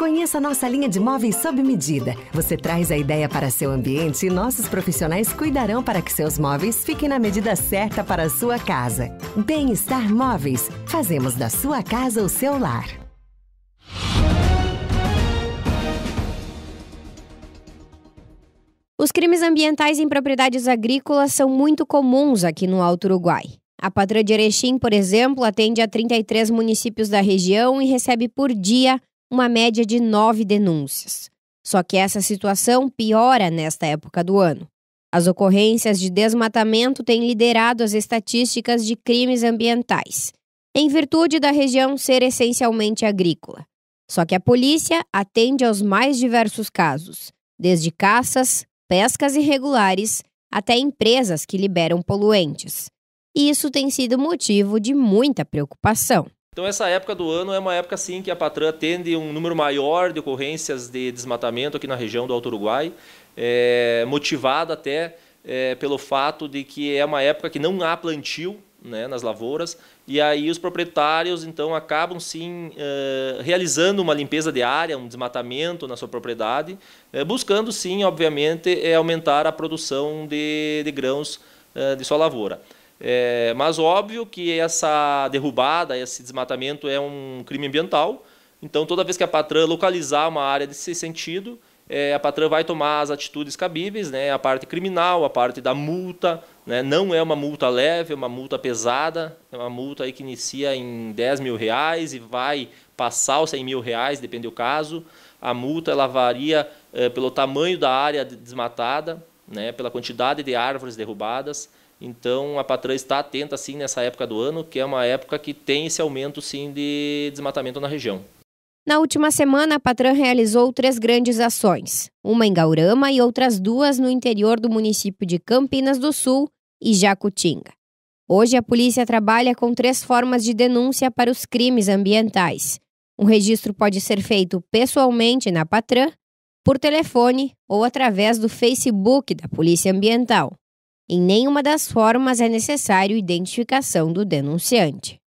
Conheça nossa linha de móveis sob medida. Você traz a ideia para seu ambiente e nossos profissionais cuidarão para que seus móveis fiquem na medida certa para a sua casa. Bem-Estar Móveis. Fazemos da sua casa o seu lar. Os crimes ambientais em propriedades agrícolas são muito comuns aqui no Alto Uruguai. A Patrã de Erechim, por exemplo, atende a 33 municípios da região e recebe por dia uma média de nove denúncias. Só que essa situação piora nesta época do ano. As ocorrências de desmatamento têm liderado as estatísticas de crimes ambientais, em virtude da região ser essencialmente agrícola. Só que a polícia atende aos mais diversos casos, desde caças, pescas irregulares, até empresas que liberam poluentes. E isso tem sido motivo de muita preocupação. Então essa época do ano é uma época sim que a Patran atende um número maior de ocorrências de desmatamento aqui na região do Alto Uruguai, é, eh, motivado até é, pelo fato de que é uma época que não há plantio né, nas lavouras, e aí os proprietários então acabam sim eh, realizando uma limpeza de área, um desmatamento na sua propriedade, buscando sim, obviamente, aumentar a produção de, de grãos de sua lavoura. É, mas óbvio que essa derrubada, esse desmatamento é um crime ambiental. Então, toda vez que a Patran localizar uma área desse sentido, é, a Patran vai tomar as atitudes cabíveis, né? a parte criminal, a parte da multa. Né? Não é uma multa leve, é uma multa pesada, é uma multa aí que inicia em 10 mil reais e vai passar os 100 mil reais, depende do caso. A multa ela varia é, pelo tamanho da área desmatada, né? pela quantidade de árvores derrubadas. Então a Patrã está atenta sim nessa época do ano, que é uma época que tem esse aumento sim de desmatamento na região. Na última semana, a Patrã realizou três grandes ações, uma em Gaurama e outras duas no interior do município de Campinas do Sul e Jacutinga. Hoje, a polícia trabalha com três formas de denúncia para os crimes ambientais. Um registro pode ser feito pessoalmente na Patrã, por telefone ou através do Facebook da Polícia Ambiental. Em nenhuma das formas é necessário identificação do denunciante.